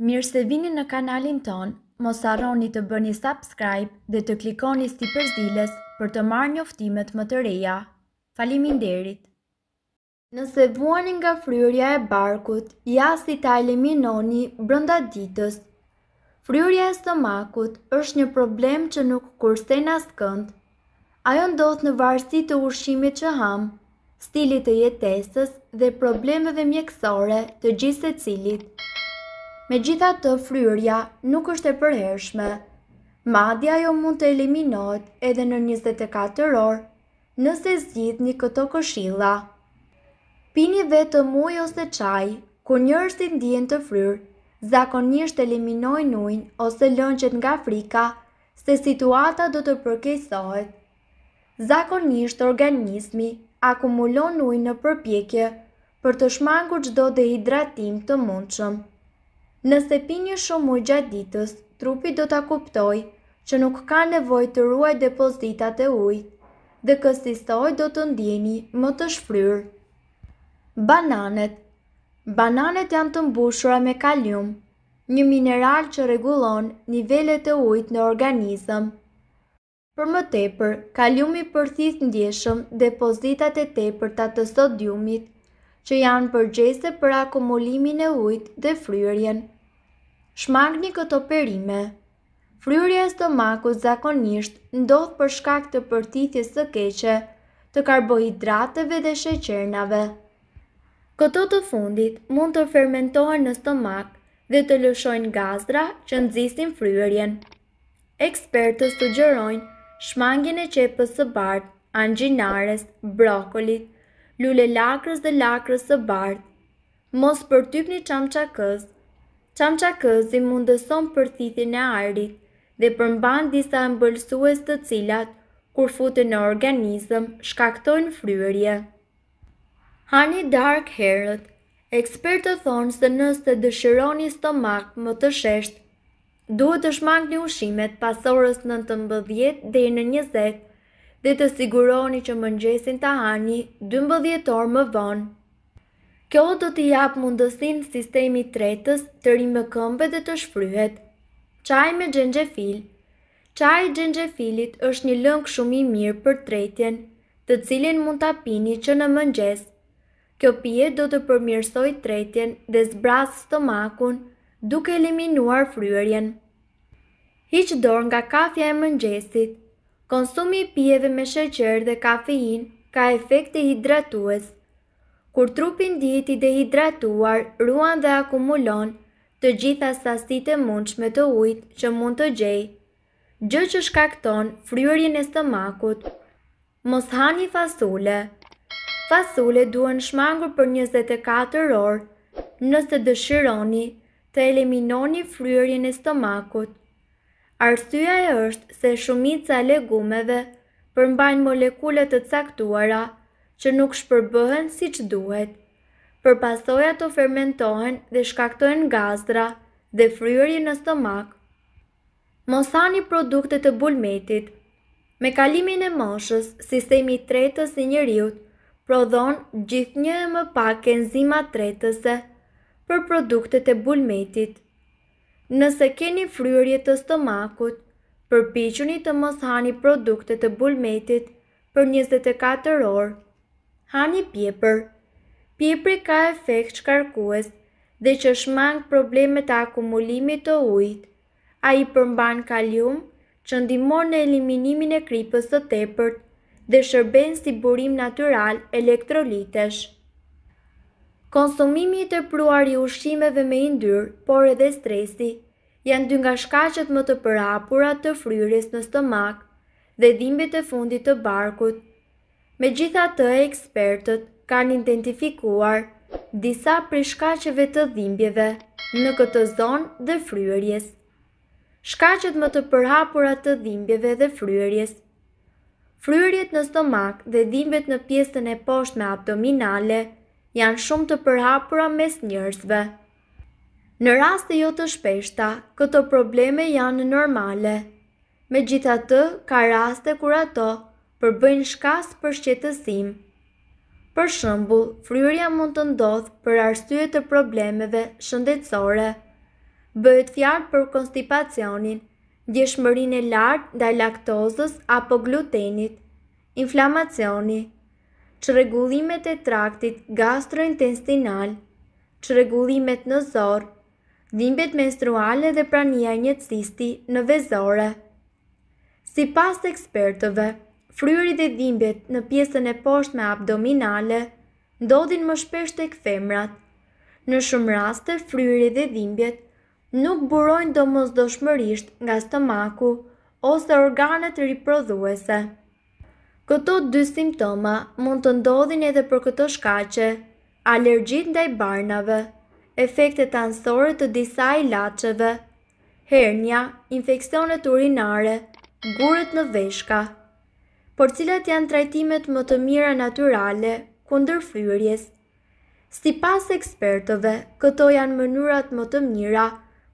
Mirë se vini në kanalin ton, mos arroni të bëni subscribe dhe të klikoni sti përzilës për të marrë një më të reja. Falimin derit! Nëse vuani nga fryurja e barkut, jasi ta eliminoni brënda ditës. Fryurja e stomakut është një problem që nuk kurse në skënd. Ajo ndodhë në varsi të ushimi që hamë, stilit të jetesës dhe problemeve mjekësore të gjithse cilit. Me gjitha të fryrja nuk është e përhershme. Madja jo mund të eliminohet edhe në 24 orë nëse zgjidhni këto këshilla. Pini vetëm ujë ose çaj kur njerëzit si ndijen të fryrë. Zakonisht eliminojnë ujin ose lëngjet nga frika se situata do të përkeqësohet. Zakonisht organizmi akumulon ujnë në përpjekje për të shmangur çdo dehidratim të mundshëm. Nëse pini një shumë ujë gjatë ditës, trupi do të kuptoj që nuk ka nevoj të ruaj depozitat e ujë dhe kësistoj do të ndjeni më të shfryrë. Bananet Bananet janë të mbushura me kalium, një mineral që regulon nivellet e ujt në organizëm. Për më tepër, kaliumi përthis ndjeshëm depozitat e tepër të të sodiumit, që janë përgjese për akumulimin e ujt dhe fryrjen. Shmangni këto perime. Fryrja e stomakut zakonisht ndodh për shkak të përtithjes së keqe të karbohidrateve dhe sheqernave. Këto të fundit mund të fermentohen në stomak dhe të lëshojnë gazdra që nxisin fryrjen. Ekspertët sugjerojnë shmangjen e qepës së bardhë, anginares, brokolit, lule lakrës dhe lakrës së bardhë. Mos përtypni çamçakës Qamqa këzi mundëson për thithin e arit dhe përmban disa mbëllësues të cilat, kur futën në organizëm, shkaktojnë fryërje. Hani Dark Herët, ekspertë të thonë se nësë të dëshironi stomak më të sheshtë, duhet të shmangni një ushimet pasorës në të deri dhe në 20 dhe të siguroni që mëngjesin të hani 12 orë më vonë. Kjo do t'i japë mundësin sistemi tretës të rime këmbe dhe të shfryhet. Qaj me gjengjefil Qaj gjengjefilit është një lëngë shumë i mirë për tretjen, të cilin mund t'a pini që në mëngjes. Kjo pije do të përmirësoj tretjen dhe zbrasë stomakun, duke eliminuar fryërjen. Hiqë dorë nga kafja e mëngjesit, konsumi i pijeve me shëqer dhe kafein ka efekte hidratuesë kur trupin dihet i dehidratuar, ruan dhe akumulon të gjitha sasit e munch me të ujt që mund të gjej, gjë që shkakton fryurin e stomakut, mos hani fasule. Fasule duen shmangur për 24 orë nësë të dëshironi të eliminoni fryurin e stomakut. Arsyja e është se shumica legumeve përmbajnë molekulet të caktuara që nuk shpërbëhen si që duhet. Për pasoja të fermentohen dhe shkaktohen gazdra dhe fryëri në stomak. Mosani produktet të bulmetit Me kalimin e moshës, sistemi tretës i njëriut, prodhon gjithë një e më pak e tretëse për produktet e bulmetit. Nëse keni fryërje të stomakut, përpichunit të mos hani produktet e bulmetit për 24 orë ha një pjepër. Pjepëri ka efekt shkarkues dhe që shmang problemet e akumulimit të ujtë, A i përmban kalium që ndimon në eliminimin e kripës të tepërt dhe shërben si burim natural elektrolitesh. Konsumimi të pruar i ushqimeve me indyr, por edhe stresi, janë dy nga shkashet më të përapurat të fryris në stomak dhe dhimbit e fundit të barkut. Me gjitha të ekspertët kanë identifikuar disa prishkacheve të dhimbjeve në këtë zonë dhe fryërjes. Shkacet më të përhapurat të dhimbjeve dhe fryërjes. Fryërjet në stomak dhe dhimbjet në pjesën e poshtë me abdominale janë shumë të përhapura mes njërzve. Në rast jo të shpeshta, këto probleme janë normale. Me gjitha të, ka raste kur ato përbëjnë shkas për shqetësim. Për shëmbull, fryrja mund të ndodhë për arsye të problemeve shëndetësore. Bëhet fjarë për konstipacionin, gjeshëmërin e lartë nda laktozës apo glutenit, inflamacioni, që e traktit gastrointestinal, që në zorë, dhimbet menstruale dhe prania një cisti në vezore. Si pas ekspertëve, fryrit e dhimbjet në pjesën e posht me abdominale ndodhin më shpesht e këfemrat. Në shumë raste, fryrit dhe dhimbjet nuk burojnë do mëzdoshmërisht nga stomaku ose organet riprodhuese. Këto dy simptoma mund të ndodhin edhe për këto shkache, alergjit ndaj barnave, efektet ansore të disa i lacheve, hernja, infekcionet urinare, gurët në veshka, por cilat janë trajtimet më të mira naturale kundër fryrjes. Si pas ekspertëve, këto janë mënyrat më të mira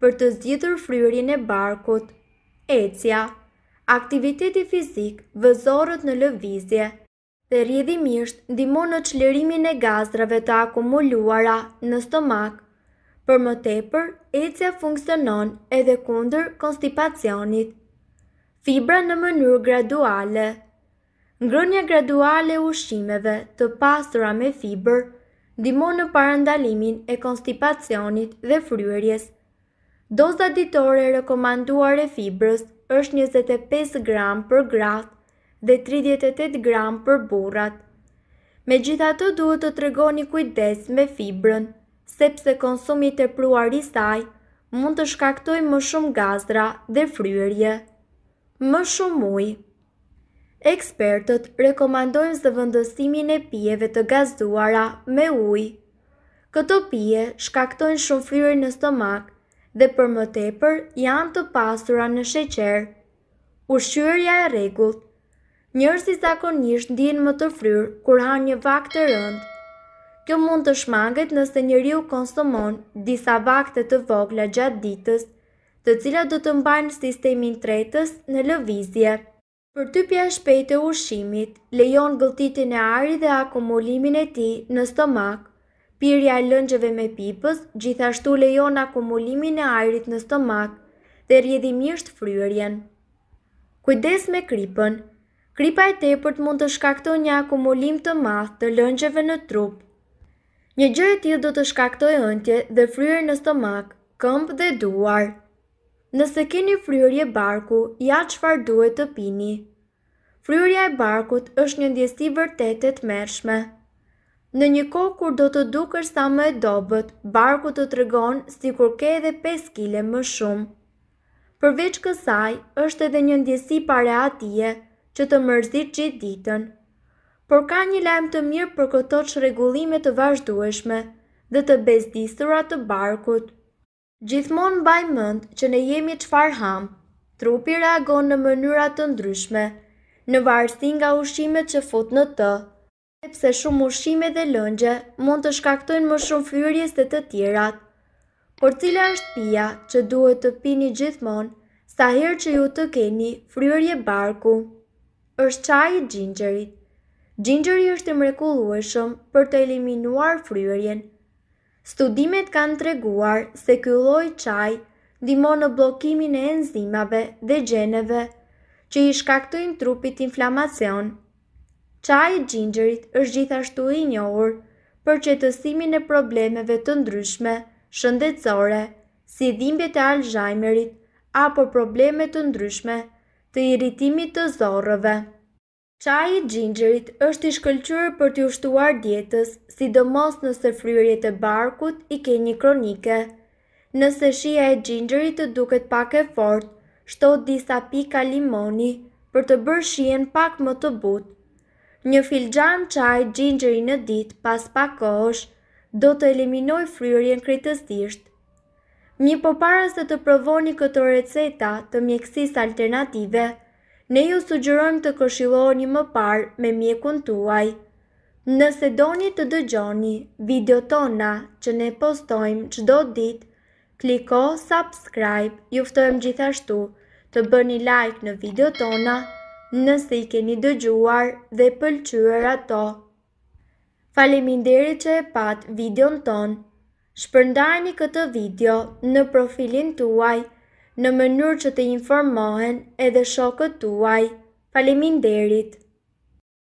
për të zgjidhur fryrjen e barkut, ecja, aktiviteti fizik, vëzorët në lëvizje, dhe rjedhimisht ndimon në qlerimin e gazrave të akumuluara në stomak. Për më tepër, ecja funksionon edhe kunder konstipacionit. Fibra në mënyrë graduale – Ngrënja graduale ushqimeve të pastura me fiber ndimon në parandalimin e konstipacionit dhe fryrjes. Doza ditore rekomanduar e fibrës është 25 gram për gratë dhe 38 gram për burrat. Me gjitha të duhet të tregoni kujdes me fibrën, sepse konsumit e pruar i saj mund të shkaktoj më shumë gazdra dhe fryrje. Më shumë mujë ekspertët rekomandojnë zëvëndësimin e pijeve të gazduara me ujë. Këto pije shkaktojnë shumë fryrë në stomak dhe për më tepër janë të pasura në sheqer. Ushqyërja e rregullt. Njerëzit zakonisht ndinë më të fryrë kur hanë një vak të rëndë. Kjo mund të shmanget nëse njeriu konsumon disa vakte të vogla gjatë ditës, të cilat do të mbajnë sistemin tretës në lëvizje. Për të pja shpejt e ushimit, lejon gëlltitin e ari dhe akumulimin e ti në stomak. Pirja e lëngjëve me pipës, gjithashtu lejon akumulimin e arit në stomak dhe rjedhimisht fryërjen. Kujdes me kripën, kripa e tepërt të mund të shkakto një akumulim të math të lëngjëve në trup. Një gjërë tjë do të e ëntje dhe fryër në stomak, këmpë dhe duarë nëse keni fryrje barku, ja qëfar duhet të pini. Fryrja e barkut është një ndjesi vërtetet mershme. Në një kohë kur do të dukër sa më e dobet, barku të tregon si kur ke edhe 5 kile më shumë. Përveç kësaj, është edhe një ndjesi pare atije që të mërzit gjithë ditën. Por ka një lajmë të mirë për këto që regullimet të vazhdueshme dhe të bezdisura të barkut. Gjithmonë mbaj mend që ne jemi çfarë ham. Trupi reagon në mënyra të ndryshme, në varësi nga ushqimet që fut në të. Sepse shumë ushqime dhe lëngje mund të shkaktojnë më shumë fryrje se të tjerat. Por cila është pia që duhet të pini gjithmonë sa herë që ju të keni fryrje barku? është çaji i xhingjerit. Xhingjeri është mrekullueshëm për të eliminuar fryrjen. Studimet kanë treguar se ky lloj çaji ndihmon në bllokimin e enzimave dhe gjeneve që i shkaktojnë trupit inflamacion. Çaji i xhinxherit është gjithashtu i njohur për qetësimin e problemeve të ndryshme shëndetësore, si dhimbjet e Alzheimerit apo probleme të ndryshme të irritimit të zorrëve. Qaj i gjingjerit është i shkëllqyrë për t'ju shtuar dietës, sidomos nëse fryrje të barkut i ke një kronike. Nëse shia e gjingjerit të duket pak e fort, shtot disa pika limoni për të bërë shien pak më të but. Një filxan qaj gjingjeri në dit pas pak kosh, do të eliminoj fryrjen kretësisht. Mi po para se të provoni këto receta të mjekësis alternative – ne ju sugjerojmë të këshiloni më parë me mjekun tuaj. Nëse doni të dëgjoni video tona që ne postojmë çdo ditë, kliko subscribe, juftojmë gjithashtu të bëni like në video tona nëse i keni dëgjuar dhe pëlqyer ato. Faleminderit që e pat videon ton. Shpërndajni këtë video në profilin tuaj në mënyrë që të informohen edhe shokët tuaj faleminderit